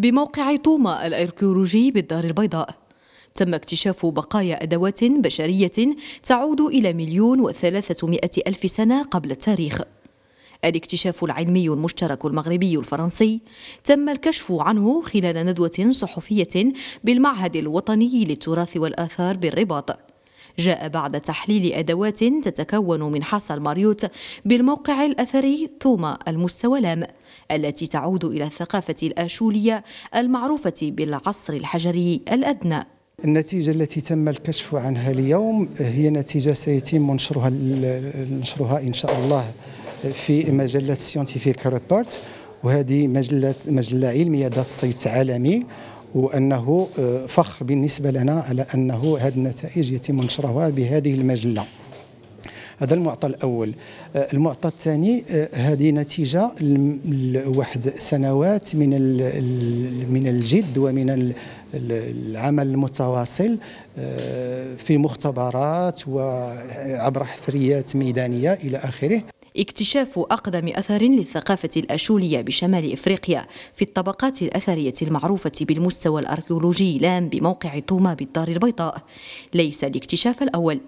بموقع طوما الأركيولوجي بالدار البيضاء تم اكتشاف بقايا أدوات بشرية تعود إلى مليون مئة ألف سنة قبل التاريخ الاكتشاف العلمي المشترك المغربي الفرنسي تم الكشف عنه خلال ندوة صحفية بالمعهد الوطني للتراث والآثار بالرباط جاء بعد تحليل أدوات تتكون من حصى الماريوت بالموقع الأثري توما المستولام التي تعود إلى الثقافة الآشولية المعروفة بالعصر الحجري الأدنى النتيجة التي تم الكشف عنها اليوم هي نتيجة سيتم نشرها نشرها إن شاء الله في مجلة سيونتيفيك ريبورت وهذه مجلة مجلة علمية ذات صيت عالمي وانه آه، فخر بالنسبه لنا على انه هذه النتائج يتم نشرها بهذه المجله هذا المعطى الاول آه، المعطى الثاني آه، هذه نتيجه لواحد سنوات من من الجد ومن العمل المتواصل في مختبرات وعبر حفريات ميدانيه الى اخره اكتشاف أقدم أثر للثقافة الأشولية بشمال إفريقيا في الطبقات الأثرية المعروفة بالمستوى الأركيولوجي لام بموقع توما بالدار البيضاء ليس الاكتشاف الأول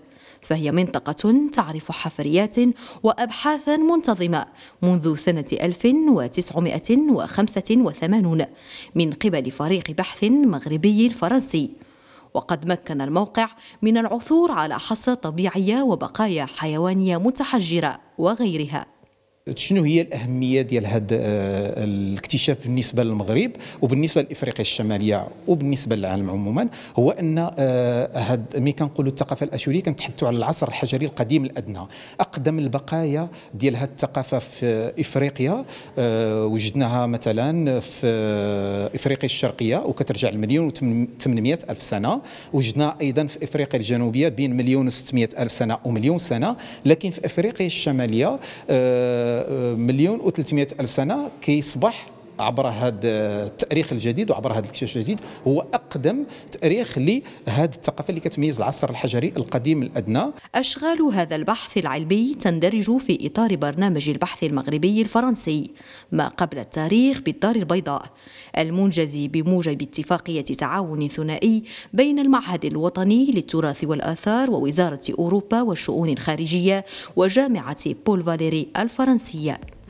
فهي منطقة تعرف حفريات وأبحاثا منتظمة منذ سنة 1985 من قبل فريق بحث مغربي فرنسي وقد مكن الموقع من العثور على حصى طبيعية وبقايا حيوانية متحجرة وغيرها شنو هي الاهميه ديال هذا آه، الاكتشاف بالنسبه للمغرب وبالنسبه لافريقيا الشماليه وبالنسبه للعالم عموما هو ان آه، هاد مي كنقولوا الثقافه الاشوريه كنتحدثوا على العصر الحجري القديم الادنى اقدم البقايا ديال هذه الثقافه في افريقيا آه، وجدناها مثلا في افريقيا الشرقيه وكترجع لمليون و800 الف سنه وجدنا ايضا في افريقيا الجنوبيه بين مليون و600 الف سنه ومليون سنه لكن في افريقيا الشماليه مليون و300 الف سنه كيصبح عبر هذا التاريخ الجديد وعبر هذا الاكتشاف الجديد هو اقدم تاريخ لهذه الثقافه اللي كتميز العصر الحجري القديم الادنى اشغال هذا البحث العلمي تندرج في اطار برنامج البحث المغربي الفرنسي ما قبل التاريخ بالدار البيضاء المنجز بموجب اتفاقيه تعاون ثنائي بين المعهد الوطني للتراث والاثار ووزاره اوروبا والشؤون الخارجيه وجامعه بول فاليري الفرنسيه